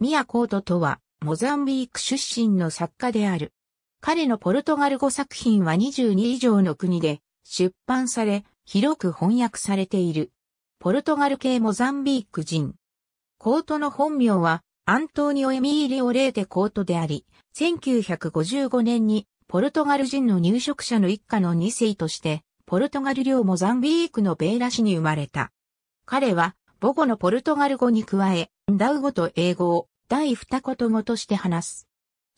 ミア・コートとは、モザンビーク出身の作家である。彼のポルトガル語作品は22以上の国で出版され、広く翻訳されている。ポルトガル系モザンビーク人。コートの本名は、アントニオ・エミーリオ・レーテ・コートであり、1955年にポルトガル人の入植者の一家の2世として、ポルトガル領モザンビークのベーラ市に生まれた。彼は母語のポルトガル語に加え、ダウ語と英語を第二言語として話す。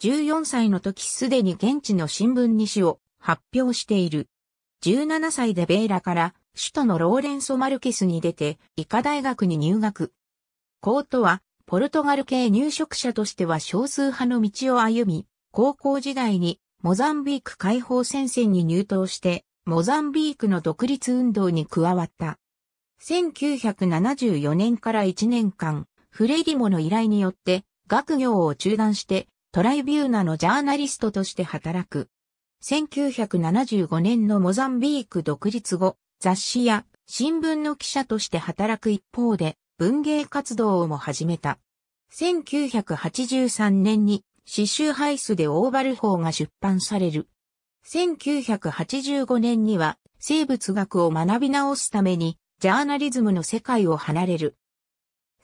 14歳の時すでに現地の新聞に詩を発表している。17歳でベーラから首都のローレンソ・マルケスに出て医科大学に入学。コートはポルトガル系入植者としては少数派の道を歩み、高校時代にモザンビーク解放戦線に入党してモザンビークの独立運動に加わった。1974年から1年間、フレディモの依頼によって学業を中断してトライビューナのジャーナリストとして働く。1975年のモザンビーク独立後、雑誌や新聞の記者として働く一方で文芸活動をも始めた。1983年に刺繍ハイスでオーバル法が出版される。1985年には生物学を学び直すためにジャーナリズムの世界を離れる。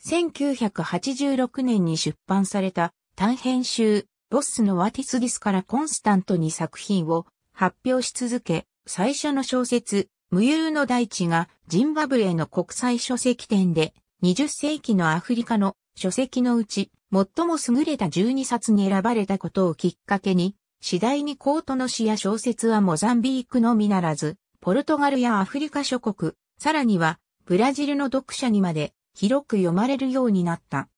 1986年に出版された短編集、ボスのワティスディスからコンスタントに作品を発表し続け、最初の小説、無憂の大地がジンバブエの国際書籍展で20世紀のアフリカの書籍のうち最も優れた12冊に選ばれたことをきっかけに、次第にコートの詩や小説はモザンビークのみならず、ポルトガルやアフリカ諸国、さらにはブラジルの読者にまで広く読まれるようになった。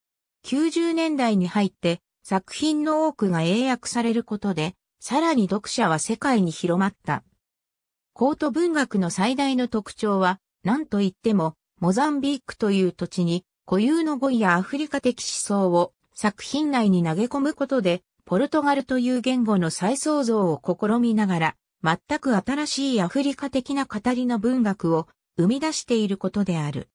90年代に入って作品の多くが英訳されることで、さらに読者は世界に広まった。コート文学の最大の特徴は、何と言っても、モザンビークという土地に固有の語彙やアフリカ的思想を作品内に投げ込むことで、ポルトガルという言語の再創造を試みながら、全く新しいアフリカ的な語りの文学を生み出していることである。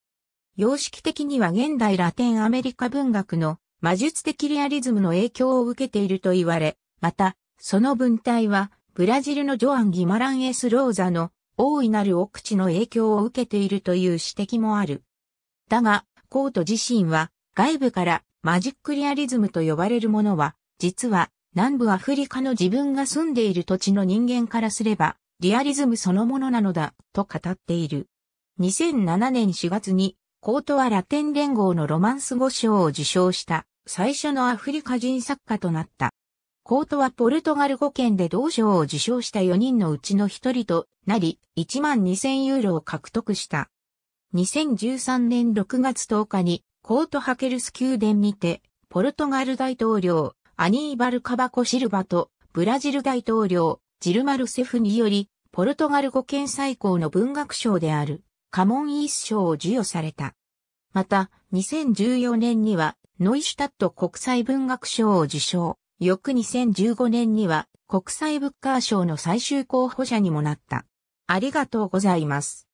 様式的には現代ラテンアメリカ文学の魔術的リアリズムの影響を受けていると言われ、また、その文体は、ブラジルのジョアン・ギマランエス・ローザの大いなる奥地の影響を受けているという指摘もある。だが、コート自身は外部からマジックリアリズムと呼ばれるものは、実は南部アフリカの自分が住んでいる土地の人間からすれば、リアリズムそのものなのだ、と語っている。2007年4月にコートはラテン連合のロマンス語賞を受賞した最初のアフリカ人作家となった。コートはポルトガル語圏で同賞を受賞した4人のうちの1人となり、1万2000ユーロを獲得した。2013年6月10日にコートハケルス宮殿にて、ポルトガル大統領、アニーバル・カバコ・シルバと、ブラジル大統領、ジルマルセフにより、ポルトガル語圏最高の文学賞である、家紋ス章を授与された。また、2014年には、ノイシュタット国際文学賞を受賞。翌2015年には、国際ブッカー賞の最終候補者にもなった。ありがとうございます。